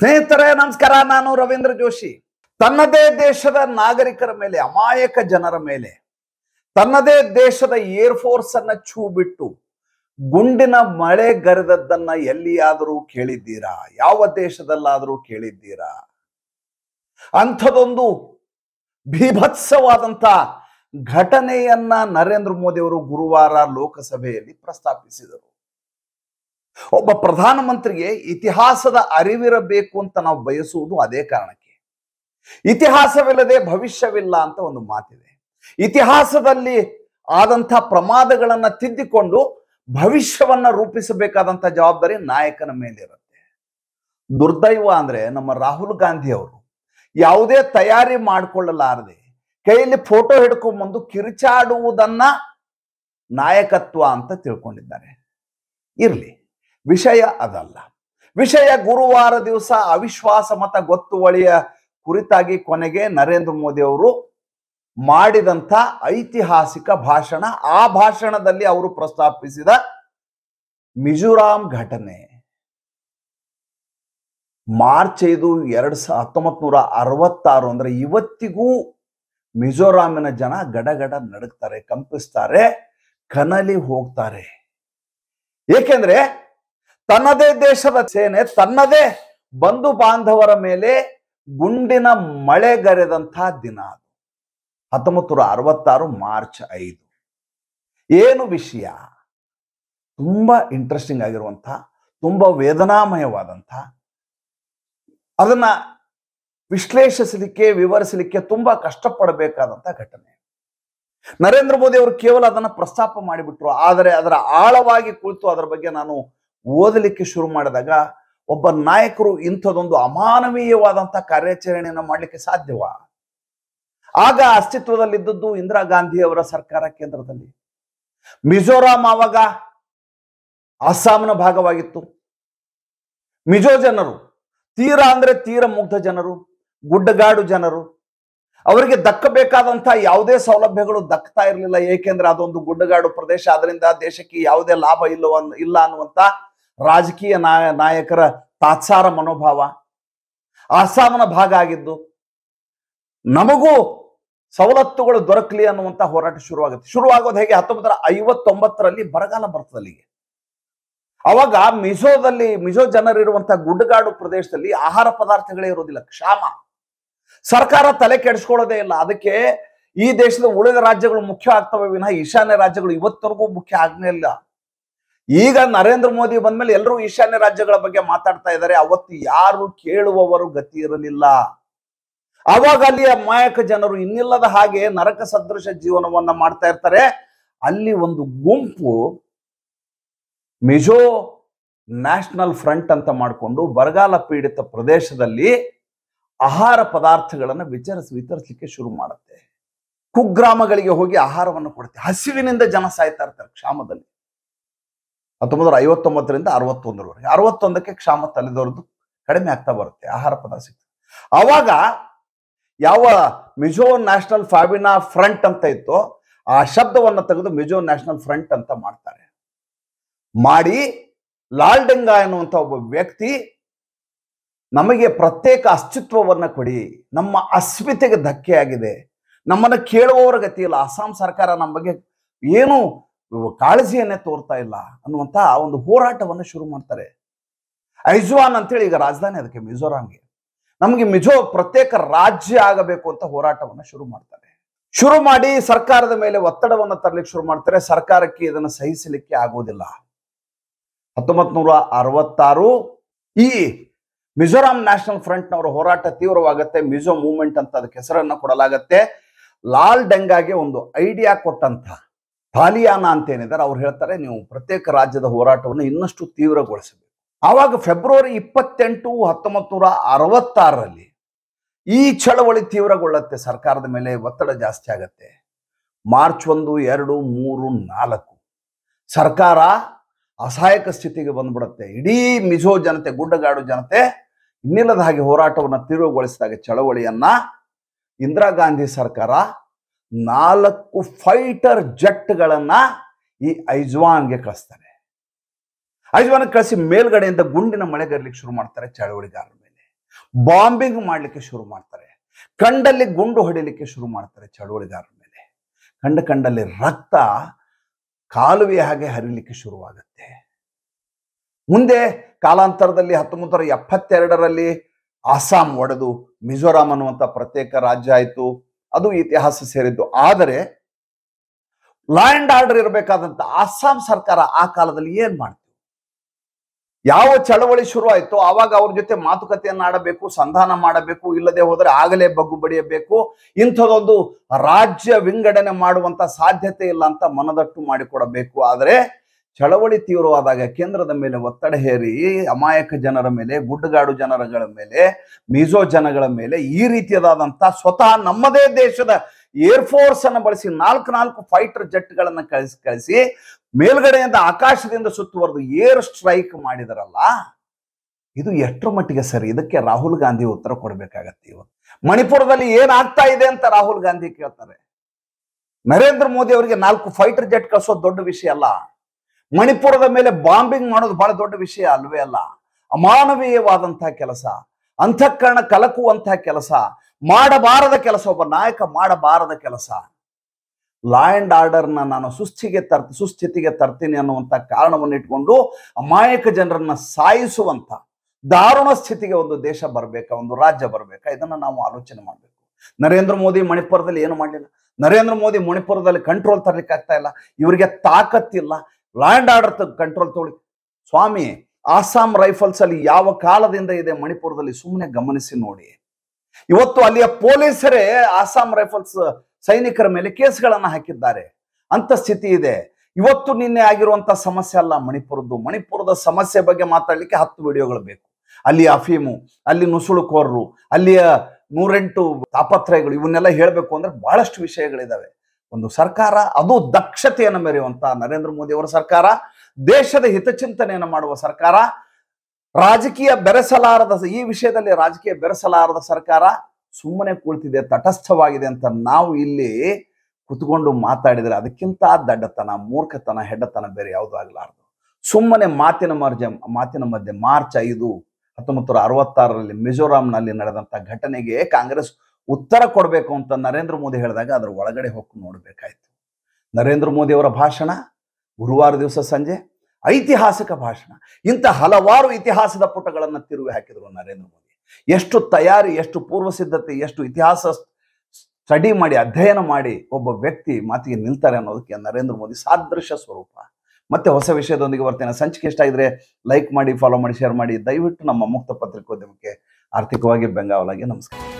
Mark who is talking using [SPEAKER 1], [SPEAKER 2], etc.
[SPEAKER 1] ಸ್ನೇಹಿತರೆ ನಮಸ್ಕಾರ ನಾನು ರವೀಂದ್ರ ಜೋಶಿ ತನ್ನದೇ ದೇಶದ ನಾಗರಿಕರ ಮೇಲೆ ಅಮಾಯಕ ಜನರ ಮೇಲೆ ತನ್ನದೇ ದೇಶದ ಏರ್ ಅನ್ನ ಛೂ ಬಿಟ್ಟು ಗುಂಡಿನ ಮಳೆ ಗರೆದದ್ದನ್ನ ಎಲ್ಲಿಯಾದರೂ ಕೇಳಿದ್ದೀರಾ ಯಾವ ದೇಶದಲ್ಲಾದರೂ ಕೇಳಿದ್ದೀರಾ ಅಂಥದೊಂದು ಭೀಭತ್ಸವಾದಂಥ ಘಟನೆಯನ್ನ ನರೇಂದ್ರ ಮೋದಿ ಅವರು ಗುರುವಾರ ಲೋಕಸಭೆಯಲ್ಲಿ ಪ್ರಸ್ತಾಪಿಸಿದರು ಒಬ್ಬ ಪ್ರಧಾನಮಂತ್ರಿಗೆ ಇತಿಹಾಸದ ಅರಿವಿರಬೇಕು ಅಂತ ನಾವು ಬಯಸುವುದು ಅದೇ ಕಾರಣಕ್ಕೆ ಇತಿಹಾಸವಿಲ್ಲದೆ ಭವಿಷ್ಯವಿಲ್ಲ ಅಂತ ಒಂದು ಮಾತಿದೆ ಇತಿಹಾಸದಲ್ಲಿ ಆದಂತಹ ಪ್ರಮಾದಗಳನ್ನ ತಿದ್ದಿಕೊಂಡು ಭವಿಷ್ಯವನ್ನ ರೂಪಿಸಬೇಕಾದಂತಹ ಜವಾಬ್ದಾರಿ ನಾಯಕನ ಮೇಲಿರುತ್ತೆ ದುರ್ದೈವ ಅಂದ್ರೆ ನಮ್ಮ ರಾಹುಲ್ ಗಾಂಧಿ ಅವರು ಯಾವುದೇ ತಯಾರಿ ಮಾಡಿಕೊಳ್ಳಲಾರದೆ ಕೈಯಲ್ಲಿ ಫೋಟೋ ಹಿಡ್ಕೊಂಡ್ಬಂದು ಕಿರಿಚಾಡುವುದನ್ನ ನಾಯಕತ್ವ ಅಂತ ತಿಳ್ಕೊಂಡಿದ್ದಾರೆ ಇರಲಿ ವಿಷಯ ಅದಲ್ಲ ವಿಷಯ ಗುರುವಾರ ದಿವಸ ಅವಿಶ್ವಾಸ ಮತ ಗೊತ್ತುವಳಿಯ ಕುರಿತಾಗಿ ಕೊನೆಗೆ ನರೇಂದ್ರ ಮೋದಿ ಅವರು ಮಾಡಿದಂಥ ಐತಿಹಾಸಿಕ ಭಾಷಣ ಆ ಭಾಷಣದಲ್ಲಿ ಅವರು ಪ್ರಸ್ತಾಪಿಸಿದ ಮಿಜೋರಾಂ ಘಟನೆ ಮಾರ್ಚ್ ಐದು ಎರಡ್ ಸ ಹತ್ತೊಂಬತ್ನೂರ ಅರವತ್ತಾರು ಅಂದ್ರೆ ಇವತ್ತಿಗೂ ಮಿಜೋರಾಮಿನ ಜನ ಗಡಗಡ ನಡುಗ್ತಾರೆ ಕಂಪಿಸ್ತಾರೆ ಕನಲಿ ಹೋಗ್ತಾರೆ ಏಕೆಂದ್ರೆ ತನ್ನದೇ ದೇಶದ ಸೇನೆ ತನ್ನದೇ ಬಂಧು ಬಾಂಧವರ ಮೇಲೆ ಗುಂಡಿನ ಮಳೆಗರೆದಂತಹ ದಿನ ಅದು ಹತ್ತೊಂಬತ್ತು ನೂರ ಅರವತ್ತಾರು ಮಾರ್ಚ್ ಐದು ಏನು ವಿಷಯ ತುಂಬಾ ಇಂಟ್ರೆಸ್ಟಿಂಗ್ ಆಗಿರುವಂತಹ ತುಂಬಾ ವೇದನಾಮಯವಾದಂಥ ಅದನ್ನ ವಿಶ್ಲೇಷಿಸಲಿಕ್ಕೆ ವಿವರಿಸಲಿಕ್ಕೆ ತುಂಬಾ ಕಷ್ಟಪಡಬೇಕಾದಂಥ ಘಟನೆ ನರೇಂದ್ರ ಮೋದಿ ಅವರು ಕೇವಲ ಅದನ್ನ ಪ್ರಸ್ತಾಪ ಮಾಡಿಬಿಟ್ರು ಆದರೆ ಅದರ ಆಳವಾಗಿ ಕುಳಿತು ಅದರ ಬಗ್ಗೆ ನಾನು ಓದಲಿಕ್ಕೆ ಶುರು ಮಾಡಿದಾಗ ಒಬ್ಬ ನಾಯಕರು ಇಂಥದೊಂದು ಅಮಾನವೀಯವಾದಂಥ ಕಾರ್ಯಾಚರಣೆಯನ್ನು ಮಾಡಲಿಕ್ಕೆ ಸಾಧ್ಯವಾ ಆಗ ಅಸ್ತಿತ್ವದಲ್ಲಿದ್ದದ್ದು ಇಂದಿರಾ ಗಾಂಧಿ ಅವರ ಸರ್ಕಾರ ಕೇಂದ್ರದಲ್ಲಿ ಮಿಜೋರಾಂ ಆವಾಗ ಅಸ್ಸಾಂನ ಭಾಗವಾಗಿತ್ತು ಮಿಜೋ ಜನರು ತೀರ ಅಂದ್ರೆ ತೀರ ಮುಗ್ಧ ಜನರು ಗುಡ್ಡಗಾಡು ಜನರು ಅವರಿಗೆ ದಕ್ಕಬೇಕಾದಂಥ ಯಾವುದೇ ಸೌಲಭ್ಯಗಳು ದಕ್ಕತಾ ಇರಲಿಲ್ಲ ಏಕೆಂದ್ರೆ ಅದೊಂದು ಗುಡ್ಡಗಾಡು ಪ್ರದೇಶ ಅದರಿಂದ ದೇಶಕ್ಕೆ ಯಾವುದೇ ಲಾಭ ಇಲ್ಲವನ್ ಇಲ್ಲ ಅನ್ನುವಂಥ ರಾಜಕೀಯ ನಾಯ ನಾಯಕರ ತಾತ್ಸಾರ ಮನೋಭಾವ ಅಸ್ಸಾಮನ ಭಾಗ ಆಗಿದ್ದು ನಮಗೂ ಸವಲತ್ತುಗಳು ದೊರಕಲಿ ಅನ್ನುವಂಥ ಹೋರಾಟ ಶುರುವಾಗುತ್ತೆ ಶುರುವಾಗೋದು ಹೇಗೆ ಹತ್ತೊಂಬತ್ತರ ಐವತ್ತೊಂಬತ್ತರಲ್ಲಿ ಬರಗಾಲ ಬರ್ತದೆ ಅಲ್ಲಿಗೆ ಅವಾಗ ಮಿಜೋದಲ್ಲಿ ಮಿಝೋ ಜನರಿರುವಂತಹ ಗುಡ್ಡಗಾಡು ಪ್ರದೇಶದಲ್ಲಿ ಆಹಾರ ಪದಾರ್ಥಗಳೇ ಇರೋದಿಲ್ಲ ಕ್ಷಾಮ ಸರ್ಕಾರ ತಲೆ ಕೆಡಿಸ್ಕೊಳ್ಳೋದೇ ಇಲ್ಲ ಅದಕ್ಕೆ ಈ ದೇಶದ ಉಳಿದ ರಾಜ್ಯಗಳು ಮುಖ್ಯ ಆಗ್ತವೆ ವಿನಃ ಈಶಾನ್ಯ ರಾಜ್ಯಗಳು ಇವತ್ತರೆಗೂ ಮುಖ್ಯ ಆಗ್ನೇ ಇಲ್ಲ ಈಗ ನರೇಂದ್ರ ಮೋದಿ ಬಂದ್ಮೇಲೆ ಎಲ್ಲರೂ ಈಶಾನ್ಯ ರಾಜ್ಯಗಳ ಬಗ್ಗೆ ಮಾತಾಡ್ತಾ ಇದ್ದಾರೆ ಅವತ್ತು ಯಾರು ಕೇಳುವವರು ಗತಿ ಇರಲಿಲ್ಲ ಅವಾಗ ಅಲ್ಲಿಯ ಮಾಯಕ ಜನರು ಇನ್ನಿಲ್ಲದ ಹಾಗೆ ನರಕ ಸದೃಶ ಜೀವನವನ್ನ ಮಾಡ್ತಾ ಇರ್ತಾರೆ ಅಲ್ಲಿ ಒಂದು ಗುಂಪು ಮಿಜೋ ನ್ಯಾಷನಲ್ ಫ್ರಂಟ್ ಅಂತ ಮಾಡಿಕೊಂಡು ಬರಗಾಲ ಪೀಡಿತ ಪ್ರದೇಶದಲ್ಲಿ ಆಹಾರ ಪದಾರ್ಥಗಳನ್ನು ವಿಚಾರಿಸಿ ವಿತರಿಸಲಿಕ್ಕೆ ಶುರು ಮಾಡುತ್ತೆ ಕುಗ್ರಾಮಗಳಿಗೆ ಹೋಗಿ ಆಹಾರವನ್ನು ಕೊಡುತ್ತೆ ಹಸಿವಿನಿಂದ ಜನ ಸಾಯ್ತಾ ಇರ್ತಾರೆ ಕ್ಷಾಮದಲ್ಲಿ ಹತ್ತೊಂಬತ್ತು ಐವತ್ತೊಂಬತ್ತರಿಂದ ಅರವತ್ತೊಂದರವರೆಗೆ ಅರವತ್ತೊಂದಕ್ಕೆ ಕ್ಷಾಮ ತಲೆದೋರದ್ದು ಕಡಿಮೆ ಆಗ್ತಾ ಬರುತ್ತೆ ಆಹಾರ ಪದಾರ್ಥ ಸಿಗ್ತದೆ ಆವಾಗ ಯಾವ ಮಿಜೋ ನ್ಯಾಷನಲ್ ಫಾಬಿನಾ ಫ್ರಂಟ್ ಅಂತ ಇತ್ತು ಆ ಶಬ್ದವನ್ನು ತೆಗೆದು ಮಿಜೋ ನ್ಯಾಷನಲ್ ಫ್ರಂಟ್ ಅಂತ ಮಾಡ್ತಾರೆ ಮಾಡಿ ಲಾಲ್ಡೆಂಗ ಎನ್ನುವಂಥ ಒಬ್ಬ ವ್ಯಕ್ತಿ ನಮಗೆ ಪ್ರತ್ಯೇಕ ಅಸ್ತಿತ್ವವನ್ನು ಕೊಡಿ ನಮ್ಮ ಅಸ್ಮಿತೆಗೆ ಧಕ್ಕೆ ಆಗಿದೆ ನಮ್ಮನ್ನು ಕೇಳುವವರ ಗತಿ ಇಲ್ಲ ಅಸ್ಸಾಂ ಸರ್ಕಾರ ನಮ್ಮ ಬಗ್ಗೆ ಏನು ಕಾಳಜಿಯನ್ನೇ ತೋರ್ತಾ ಇಲ್ಲ ಅನ್ನುವಂತ ಒಂದು ಹೋರಾಟವನ್ನು ಶುರು ಮಾಡ್ತಾರೆ ಐಜ್ವಾನ್ ಅಂತೇಳಿ ಈಗ ರಾಜಧಾನಿ ಅದಕ್ಕೆ ಮಿಜೋರಾಂಗೆ ನಮಗೆ ಮಿಜೋ ಪ್ರತ್ಯೇಕ ರಾಜ್ಯ ಆಗಬೇಕು ಅಂತ ಹೋರಾಟವನ್ನು ಶುರು ಮಾಡ್ತಾರೆ ಶುರು ಮಾಡಿ ಸರ್ಕಾರದ ಮೇಲೆ ಒತ್ತಡವನ್ನು ತರಲಿಕ್ಕೆ ಶುರು ಮಾಡ್ತಾರೆ ಸರ್ಕಾರಕ್ಕೆ ಇದನ್ನು ಸಹಿಸಲಿಕ್ಕೆ ಆಗೋದಿಲ್ಲ ಹತ್ತೊಂಬತ್ ನೂರ ಅರವತ್ತಾರು ಈ ಮಿಜೋರಾಂ ನ್ಯಾಷನಲ್ ಫ್ರಂಟ್ನವರ ಹೋರಾಟ ತೀವ್ರವಾಗುತ್ತೆ ಮಿಜೋ ಮೂವ್ಮೆಂಟ್ ಅಂತ ಅದಕ್ಕೆ ಹೆಸರನ್ನು ಕೊಡಲಾಗತ್ತೆ ಲಾಲ್ ಡಂಗಾಗೆ ಒಂದು ಐಡಿಯಾ ಕೊಟ್ಟಂತ ಪಾಲಿಯಾನ ಅಂತ ಏನಿದ್ದಾರೆ ಅವ್ರು ಹೇಳ್ತಾರೆ ನೀವು ಪ್ರತ್ಯೇಕ ರಾಜ್ಯದ ಹೋರಾಟವನ್ನು ಇನ್ನಷ್ಟು ತೀವ್ರಗೊಳಿಸಬೇಕು ಆವಾಗ ಫೆಬ್ರವರಿ ಇಪ್ಪತ್ತೆಂಟು ಹತ್ತೊಂಬತ್ತು ನೂರ ಅರವತ್ತಾರರಲ್ಲಿ ಈ ಚಳವಳಿ ತೀವ್ರಗೊಳ್ಳುತ್ತೆ ಸರ್ಕಾರದ ಮೇಲೆ ಒತ್ತಡ ಜಾಸ್ತಿ ಆಗತ್ತೆ ಮಾರ್ಚ್ ಒಂದು ಎರಡು ಮೂರು ನಾಲ್ಕು ಸರ್ಕಾರ ಅಸಹಾಯಕ ಸ್ಥಿತಿಗೆ ಬಂದ್ಬಿಡುತ್ತೆ ಇಡೀ ಮಿಜೋ ಜನತೆ ಗುಡ್ಡಗಾಡು ಜನತೆ ಇನ್ನಿಲ್ಲದ ಹಾಗೆ ಹೋರಾಟವನ್ನು ತೀವ್ರಗೊಳಿಸಿದಾಗ ಚಳವಳಿಯನ್ನ ಇಂದಿರಾ ಗಾಂಧಿ ಸರ್ಕಾರ ನಾಲ್ಕು ಫೈಟರ್ ಜೆಟ್ಗಳನ್ನು ಈ ಐಜ್ವಾನ್ಗೆ ಕಳಿಸ್ತಾರೆ ಐಜ್ವಾನ್ ಕಳಿಸಿ ಮೇಲ್ಗಡೆಯಿಂದ ಗುಂಡಿನ ಮಳೆಗರ್ಲಿಕ್ಕೆ ಶುರು ಮಾಡ್ತಾರೆ ಚಳವಳಿಗಾರರ ಮೇಲೆ ಬಾಂಬಿಂಗ್ ಮಾಡಲಿಕ್ಕೆ ಶುರು ಮಾಡ್ತಾರೆ ಕಂಡಲ್ಲಿ ಗುಂಡು ಹೊಡಿಲಿಕ್ಕೆ ಶುರು ಮಾಡ್ತಾರೆ ಚಳವಳಿಗಾರರ ಮೇಲೆ ಕಂಡ ಕಂಡಲ್ಲಿ ರಕ್ತ ಕಾಲುವೆ ಹಾಗೆ ಹರಿಲಿಕ್ಕೆ ಶುರುವಾಗುತ್ತೆ ಮುಂದೆ ಕಾಲಾಂತರದಲ್ಲಿ ಹತ್ತೊಂಬತ್ತು ಎಪ್ಪತ್ತೆರಡರಲ್ಲಿ ಅಸ್ಸಾಂ ಒಡೆದು ಮಿಜೋರಾಂ ಅನ್ನುವಂಥ ಪ್ರತ್ಯೇಕ ರಾಜ್ಯ ಆಯಿತು ಅದು ಇತಿಹಾಸ ಸೇರಿದ್ದು ಆದರೆ ಲ್ಯಾಂಡ್ ಆರ್ಡರ್ ಇರಬೇಕಾದಂತ ಅಸ್ಸಾಂ ಸರ್ಕಾರ ಆ ಕಾಲದಲ್ಲಿ ಏನ್ ಮಾಡ್ತು ಯಾವ ಚಳವಳಿ ಶುರು ಆವಾಗ ಅವ್ರ ಜೊತೆ ಮಾತುಕತೆಯನ್ನು ಆಡಬೇಕು ಸಂಧಾನ ಮಾಡಬೇಕು ಇಲ್ಲದೆ ಹೋದರೆ ಆಗಲೇ ಬಗ್ಗು ಬಡಿಯಬೇಕು ಇಂಥದೊಂದು ರಾಜ್ಯ ವಿಂಗಡಣೆ ಮಾಡುವಂತ ಸಾಧ್ಯತೆ ಇಲ್ಲ ಅಂತ ಮನದಟ್ಟು ಮಾಡಿಕೊಡಬೇಕು ಆದರೆ ಚಳವಳಿ ತೀವ್ರವಾದಾಗ ಕೇಂದ್ರದ ಮೇಲೆ ಒತ್ತಡ ಹೇರಿ ಅಮಾಯಕ ಜನರ ಮೇಲೆ ಗುಡ್ಡಗಾಡು ಜನರಗಳ ಮೇಲೆ ಮಿಜೋ ಜನಗಳ ಮೇಲೆ ಈ ರೀತಿಯದಾದಂಥ ಸ್ವತಃ ನಮ್ಮದೇ ದೇಶದ ಏರ್ ಅನ್ನು ಬಳಸಿ ನಾಲ್ಕು ನಾಲ್ಕು ಫೈಟರ್ ಜೆಟ್ಗಳನ್ನು ಕಳಿಸಿ ಕಳಿಸಿ ಮೇಲ್ಗಡೆಯಿಂದ ಆಕಾಶದಿಂದ ಸುತ್ತುವರೆದು ಏರ್ ಸ್ಟ್ರೈಕ್ ಮಾಡಿದರಲ್ಲ ಇದು ಎಷ್ಟರ ಮಟ್ಟಿಗೆ ಸರಿ ಇದಕ್ಕೆ ರಾಹುಲ್ ಗಾಂಧಿ ಉತ್ತರ ಕೊಡಬೇಕಾಗತ್ತೆ ಇವತ್ತು ಮಣಿಪುರದಲ್ಲಿ ಏನಾಗ್ತಾ ಇದೆ ಅಂತ ರಾಹುಲ್ ಗಾಂಧಿ ಕೇಳ್ತಾರೆ ನರೇಂದ್ರ ಮೋದಿ ಅವರಿಗೆ ನಾಲ್ಕು ಫೈಟರ್ ಜೆಟ್ ಕಳಿಸೋದು ದೊಡ್ಡ ವಿಷಯ ಅಲ್ಲ ಮಣಿಪುರದ ಮೇಲೆ ಬಾಂಬಿಂಗ್ ಮಾಡೋದು ಬಹಳ ದೊಡ್ಡ ವಿಷಯ ಅಲ್ವೇ ಅಲ್ಲ ಅಮಾನವೀಯವಾದಂತಹ ಕೆಲಸ ಅಂತಃಕರಣ ಕಲಕುವಂತಹ ಕೆಲಸ ಮಾಡಬಾರದ ಕೆಲಸ ಒಬ್ಬ ನಾಯಕ ಮಾಡಬಾರದ ಕೆಲಸ ಲಾ ಅಂಡ್ ಆರ್ಡರ್ನ ನಾನು ಸುಸ್ಥಿಗೆ ತರ್ ಸುಸ್ಥಿತಿಗೆ ತರ್ತೀನಿ ಅನ್ನುವಂಥ ಕಾರಣವನ್ನು ಇಟ್ಕೊಂಡು ಅಮಾಯಕ ಜನರನ್ನ ಸಾಯಿಸುವಂಥ ದಾರುಣ ಸ್ಥಿತಿಗೆ ಒಂದು ದೇಶ ಬರಬೇಕಾ ಒಂದು ರಾಜ್ಯ ಬರಬೇಕಾ ಇದನ್ನು ನಾವು ಆಲೋಚನೆ ಮಾಡಬೇಕು ನರೇಂದ್ರ ಮೋದಿ ಮಣಿಪುರದಲ್ಲಿ ಏನು ಮಾಡಲಿಲ್ಲ ನರೇಂದ್ರ ಮೋದಿ ಮಣಿಪುರದಲ್ಲಿ ಕಂಟ್ರೋಲ್ ತರಲಿಕ್ಕೆ ಆಗ್ತಾ ಇಲ್ಲ ಇವರಿಗೆ ತಾಕತ್ತಿಲ್ಲ ಲ್ಯಾಂಡ್ ಆರ್ಡರ್ ಕಂಟ್ರೋಲ್ ತೊಗೊಳ್ಳಿ ಸ್ವಾಮಿ ಅಸ್ಸಾಂ ರೈಫಲ್ಸ್ ಅಲ್ಲಿ ಯಾವ ಕಾಲದಿಂದ ಇದೆ ಮಣಿಪುರದಲ್ಲಿ ಸುಮ್ಮನೆ ಗಮನಿಸಿ ನೋಡಿ ಇವತ್ತು ಅಲ್ಲಿಯ ಪೊಲೀಸರೇ ಅಸ್ಸಾಂ ರೈಫಲ್ಸ್ ಸೈನಿಕರ ಮೇಲೆ ಕೇಸ್ಗಳನ್ನು ಹಾಕಿದ್ದಾರೆ ಅಂತ ಸ್ಥಿತಿ ಇದೆ ಇವತ್ತು ನಿನ್ನೆ ಆಗಿರುವಂತ ಸಮಸ್ಯೆ ಅಲ್ಲ ಮಣಿಪುರದ್ದು ಮಣಿಪುರದ ಸಮಸ್ಯೆ ಬಗ್ಗೆ ಮಾತಾಡ್ಲಿಕ್ಕೆ ಹತ್ತು ವಿಡಿಯೋಗಳು ಬೇಕು ಅಲ್ಲಿ ಅಫೀಮು ಅಲ್ಲಿ ನುಸುಳುಕೋರರು ಅಲ್ಲಿಯ ನೂರೆಂಟು ತಾಪತ್ರಯಗಳು ಇವನ್ನೆಲ್ಲ ಹೇಳಬೇಕು ಅಂದ್ರೆ ಬಹಳಷ್ಟು ವಿಷಯಗಳಿದಾವೆ ಒಂದು ಸರ್ಕಾರ ಅದು ದಕ್ಷತೆಯನ್ನು ಮೆರೆಯುವಂತಹ ನರೇಂದ್ರ ಮೋದಿ ಅವರ ಸರ್ಕಾರ ದೇಶದ ಹಿತಚಿಂತನೆಯನ್ನು ಮಾಡುವ ಸರ್ಕಾರ ರಾಜಕೀಯ ಬೆರೆಸಲಾರದ ಈ ವಿಷಯದಲ್ಲಿ ರಾಜಕೀಯ ಬೆರೆಸಲಾರದ ಸರ್ಕಾರ ಸುಮ್ಮನೆ ಕುಳಿತಿದೆ ತಟಸ್ಥವಾಗಿದೆ ಅಂತ ನಾವು ಇಲ್ಲಿ ಕುತ್ಕೊಂಡು ಮಾತಾಡಿದರೆ ಅದಕ್ಕಿಂತ ದಡ್ಡತನ ಮೂರ್ಖತನ ಹೆಡ್ಡತನ ಬೇರೆ ಯಾವುದೂ ಆಗಲಾರದು ಸುಮ್ಮನೆ ಮಾತಿನ ಮರ್ಜೆ ಮಾತಿನ ಮಧ್ಯೆ ಮಾರ್ಚ್ ಐದು ಹತ್ತೊಂಬತ್ತು ನೂರ ಅರವತ್ತಾರರಲ್ಲಿ ಮಿಜೋರಾಂನಲ್ಲಿ ನಡೆದಂಥ ಘಟನೆಗೆ ಕಾಂಗ್ರೆಸ್ ಉತ್ತರ ಕೊಡಬೇಕು ಅಂತ ನರೇಂದ್ರ ಮೋದಿ ಹೇಳಿದಾಗ ಅದರ ಒಳಗಡೆ ಹೋಗಿ ನೋಡಬೇಕಾಯಿತು ನರೇಂದ್ರ ಮೋದಿ ಅವರ ಭಾಷಣ ಗುರುವಾರ ದಿವಸ ಸಂಜೆ ಐತಿಹಾಸಿಕ ಭಾಷಣ ಇಂಥ ಹಲವಾರು ಇತಿಹಾಸದ ಪುಟಗಳನ್ನು ತಿರುವಿ ಹಾಕಿದರು ನರೇಂದ್ರ ಮೋದಿ ಎಷ್ಟು ತಯಾರಿ ಎಷ್ಟು ಪೂರ್ವ ಸಿದ್ಧತೆ ಎಷ್ಟು ಇತಿಹಾಸ ಸ್ಟಡಿ ಮಾಡಿ ಅಧ್ಯಯನ ಮಾಡಿ ಒಬ್ಬ ವ್ಯಕ್ತಿ ಮಾತಿಗೆ ನಿಲ್ತಾರೆ ಅನ್ನೋದಕ್ಕೆ ನರೇಂದ್ರ ಮೋದಿ ಸಾದೃಶ್ಯ ಸ್ವರೂಪ ಮತ್ತೆ ಹೊಸ ವಿಷಯದೊಂದಿಗೆ ಬರ್ತೇನೆ ಸಂಚಿಕೆ ಇಷ್ಟ ಇದ್ರೆ ಲೈಕ್ ಮಾಡಿ ಫಾಲೋ ಮಾಡಿ ಶೇರ್ ಮಾಡಿ ದಯವಿಟ್ಟು ನಮ್ಮ ಮುಕ್ತ ಪತ್ರಿಕೋದ್ಯಮಕ್ಕೆ ಆರ್ಥಿಕವಾಗಿ ಬೆಂಗಾವಲಾಗಿ ನಮಸ್ಕಾರ